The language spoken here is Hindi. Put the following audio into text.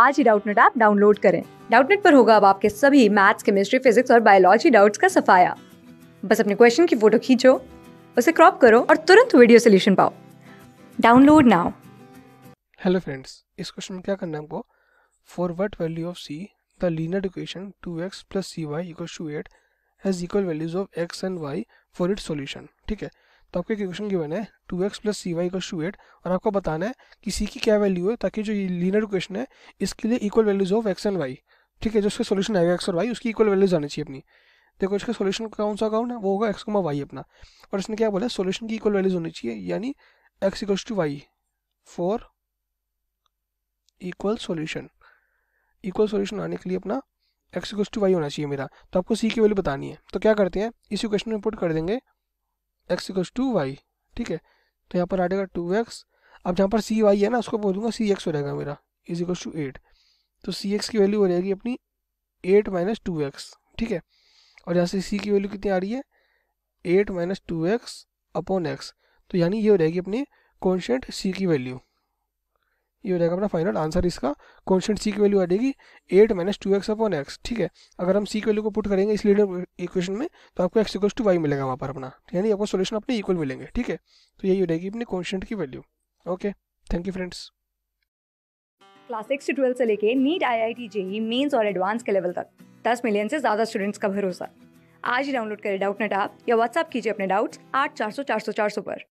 आज ही डाउटनेट ऐप डाउनलोड करें डाउटनेट पर होगा अब आपके सभी मैथ्स केमिस्ट्री फिजिक्स और बायोलॉजी डाउट्स का सफाया बस अपने क्वेश्चन की फोटो खींचो उसे क्रॉप करो और तुरंत वीडियो सोल्यूशन पाओ डाउनलोड नाउ हेलो फ्रेंड्स इस क्वेश्चन में क्या करना है हमको for what value of c the linear equation two x plus c y equal to eight has equal values of x and y for it solution ठीक है तो आपको एक इक्वेशन गिवन है two x plus c y to eight और आपको बताना है कि सी की क्या वैल्यू है ताकि जो लीनर इक्वेशन है इसके लिए equal values of x and y ठीक है जो उसका सोल्यूशन आएगा एक्स और वाई उसकी इक्वल वैल्यूज आनी चाहिए अपनी देखो इसका सोल्यूशन कौन सा अकाउंट है वो होगा एक्स कोमा वाई अपना और इसने क्या बोला सोल्यूशन की इक्वल वैल्यूज होनी चाहिए यानी x equals to y for equal solution equal solution आने के लिए अपना एक्स इक्वल्स टू वाई होना चाहिए मेरा तो आपको सी की वैल्यू बतानी है तो क्या करते हैं इसी क्वेश्चन में इम्पोर्ट कर देंगे एक्स इक्वल्स टू वाई ठीक है तो यहाँ पर आ जाएगा टू एक्स अब जहाँ पर सी वाई है ना उसको बोल दूंगा सी एक्स हो जाएगा मेरा इज इक्वल्स टू एट तो सी एक्स की वैल्यू हो जाएगी अपनी एट माइनस टू एक्स ठीक है और यहाँ से सी की वैल्यू कितनी आ रही है eight minus two x upon x तो यानी ये हो जाएगी अपनी कॉन्शेंट सी की वैल्यू ये हो जाएगा अपना फाइनल आंसर इसका कॉन्स्टेंट सी की वैल्यू आ जाएगी eight minus two x upon x ठीक है अगर हम सी की वैल्यू को पुट करेंगे इस लीडर इक्वेशन में तो आपको एक्स इक्वल टू वाई मिलेगा वहाँ पर अपना यानी आपको सोल्यूशन अपने इक्वल मिलेंगे ठीक है तो यही हो जाएगी अपनी कॉन्स्टेंट की value okay thank you friends class six से ट्वेल्थ से लेके NEET I I T JEE mains और एडवांस के लेवल तक दस मिलियन से ज़्यादा स्टूडेंट्स का भरोसा आज ही डाउनलोड करें डाउट नेट आप या व्हाट्सअप कीजिए अपने डाउट्स आठ चार सौ चार सौ चार सौ पर